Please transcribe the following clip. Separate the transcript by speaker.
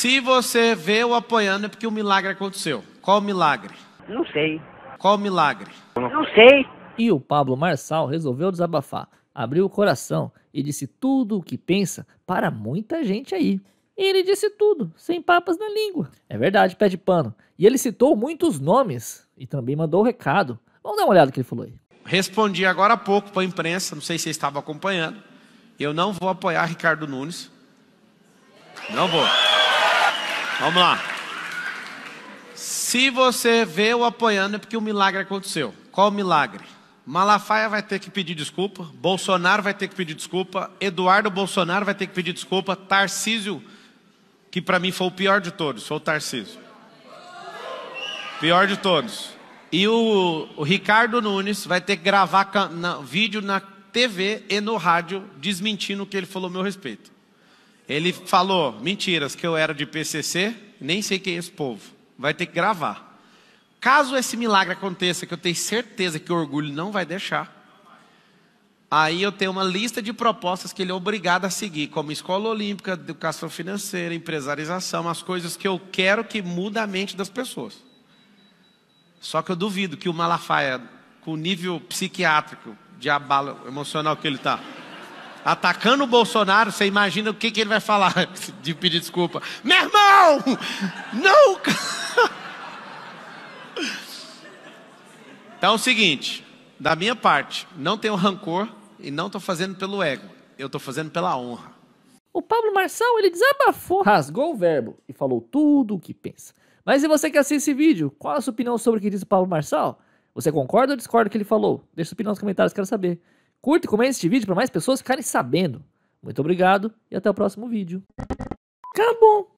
Speaker 1: Se você vê o apoiando é porque o milagre aconteceu. Qual milagre? Não sei. Qual milagre? Não sei. E o Pablo Marçal resolveu desabafar, abriu o
Speaker 2: coração e disse tudo o que pensa para muita gente aí. E ele disse tudo, sem papas na língua. É verdade, pé de pano. E ele citou muitos nomes e também mandou o um recado. Vamos dar uma olhada no que ele falou aí.
Speaker 1: Respondi agora há pouco para a imprensa, não sei se você estava acompanhando. Eu não vou apoiar Ricardo Nunes. Não vou. Vamos lá. Se você vê o apoiando, é porque o milagre aconteceu. Qual o milagre? Malafaia vai ter que pedir desculpa, Bolsonaro vai ter que pedir desculpa, Eduardo Bolsonaro vai ter que pedir desculpa, Tarcísio, que para mim foi o pior de todos, foi o Tarcísio. Pior de todos. E o, o Ricardo Nunes vai ter que gravar na, vídeo na TV e no rádio desmentindo o que ele falou a meu respeito. Ele falou mentiras que eu era de PCC, nem sei quem é esse povo. Vai ter que gravar. Caso esse milagre aconteça, que eu tenho certeza que o orgulho não vai deixar. Aí eu tenho uma lista de propostas que ele é obrigado a seguir, como escola olímpica, educação financeira, empresarização, as coisas que eu quero que mude a mente das pessoas. Só que eu duvido que o Malafaia, com o nível psiquiátrico de abalo emocional que ele está, atacando o Bolsonaro, você imagina o que, que ele vai falar de pedir desculpa. Meu irmão! Não! Então é o seguinte, da minha parte, não tenho rancor e não estou fazendo pelo ego, eu estou fazendo pela honra. O Pablo Marçal, ele desabafou, rasgou o
Speaker 2: verbo e falou tudo o que pensa. Mas e você que assiste esse vídeo, qual a sua opinião sobre o que disse o Pablo Marçal? Você concorda ou discorda do que ele falou? Deixa sua opinião nos comentários, quero saber. Curta e comente este vídeo para mais pessoas ficarem sabendo. Muito obrigado e até o próximo vídeo. Acabou!